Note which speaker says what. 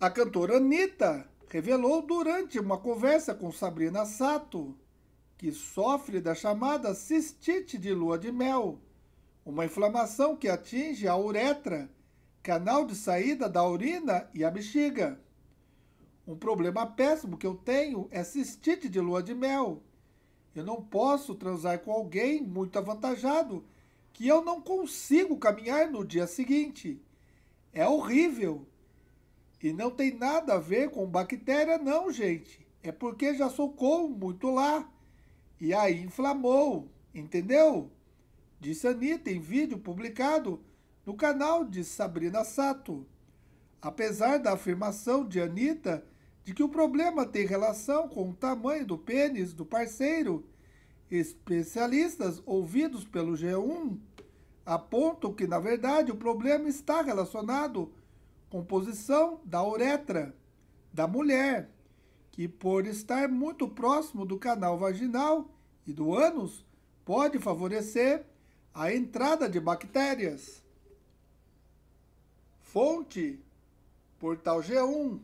Speaker 1: A cantora Anitta revelou durante uma conversa com Sabrina Sato que sofre da chamada cistite de lua de mel, uma inflamação que atinge a uretra, canal de saída da urina e a bexiga. Um problema péssimo que eu tenho é cistite de lua de mel. Eu não posso transar com alguém muito avantajado que eu não consigo caminhar no dia seguinte. É horrível. E não tem nada a ver com bactéria, não, gente. É porque já socou muito lá. E aí inflamou, entendeu? Disse Anitta em vídeo publicado no canal de Sabrina Sato. Apesar da afirmação de Anitta de que o problema tem relação com o tamanho do pênis do parceiro, especialistas ouvidos pelo G1 apontam que, na verdade, o problema está relacionado composição da uretra da mulher, que por estar muito próximo do canal vaginal e do ânus, pode favorecer a entrada de bactérias. Fonte: Portal G1